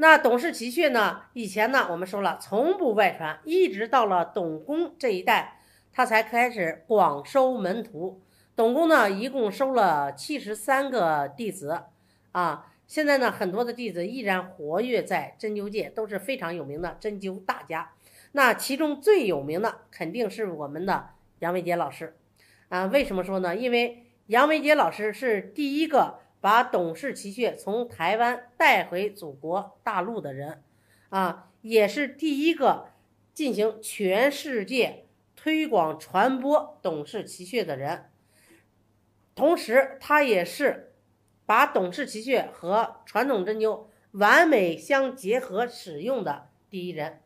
那董氏奇穴呢？以前呢，我们说了，从不外传，一直到了董公这一代，他才开始广收门徒。董公呢，一共收了七十三个弟子，啊，现在呢，很多的弟子依然活跃在针灸界，都是非常有名的针灸大家。那其中最有名的肯定是我们的杨维杰老师，啊，为什么说呢？因为杨维杰老师是第一个。把董氏奇穴从台湾带回祖国大陆的人，啊，也是第一个进行全世界推广传播董氏奇穴的人。同时，他也是把董氏奇穴和传统针灸完美相结合使用的第一人。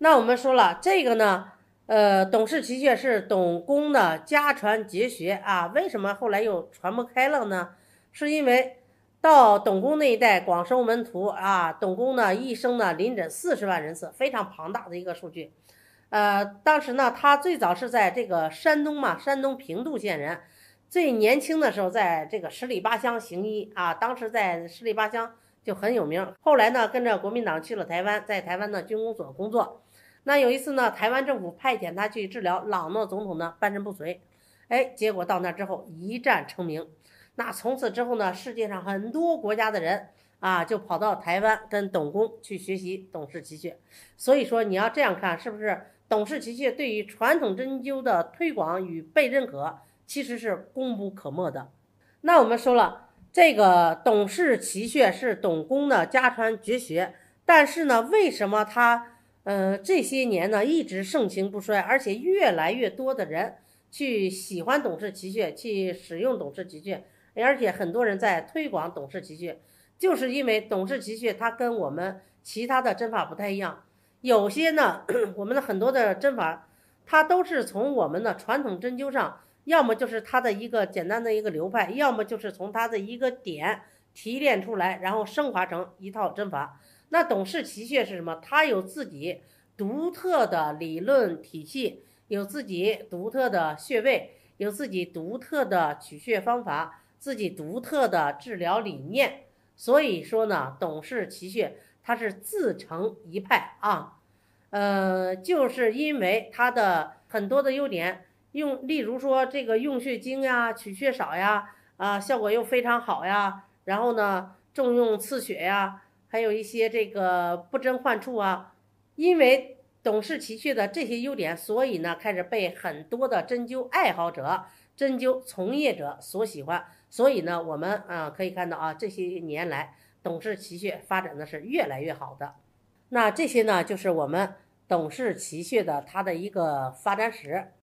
那我们说了这个呢？呃，董氏奇穴是董公的家传绝学啊，为什么后来又传不开了呢？是因为到董公那一代广收门徒啊。董公呢一生呢临诊四十万人次，非常庞大的一个数据。呃，当时呢他最早是在这个山东嘛，山东平度县人。最年轻的时候在这个十里八乡行医啊，当时在十里八乡就很有名。后来呢跟着国民党去了台湾，在台湾的军工所工作。那有一次呢，台湾政府派遣他去治疗朗诺总统的半身不遂，哎，结果到那之后一战成名。那从此之后呢，世界上很多国家的人啊，就跑到台湾跟董公去学习董氏奇穴。所以说你要这样看，是不是董氏奇穴对于传统针灸的推广与被认可，其实是功不可没的。那我们说了，这个董氏奇穴是董公的家传绝学，但是呢，为什么他？嗯，这些年呢一直盛情不衰，而且越来越多的人去喜欢董氏奇穴，去使用董氏奇穴，而且很多人在推广董氏奇穴，就是因为董氏奇穴它跟我们其他的针法不太一样，有些呢 我们的很多的针法，它都是从我们的传统针灸上，要么就是它的一个简单的一个流派，要么就是从它的一个点。提炼出来，然后升华成一套针法。那董氏奇穴是什么？它有自己独特的理论体系，有自己独特的穴位，有自己独特的取穴方法，自己独特的治疗理念。所以说呢，董氏奇穴它是自成一派啊。呃，就是因为它的很多的优点，用例如说这个用血精呀，取穴少呀，啊，效果又非常好呀。然后呢，重用刺血呀，还有一些这个不针患处啊，因为董氏奇穴的这些优点，所以呢，开始被很多的针灸爱好者、针灸从业者所喜欢。所以呢，我们啊可以看到啊，这些年来董氏奇穴发展的是越来越好的。那这些呢，就是我们董氏奇穴的它的一个发展史。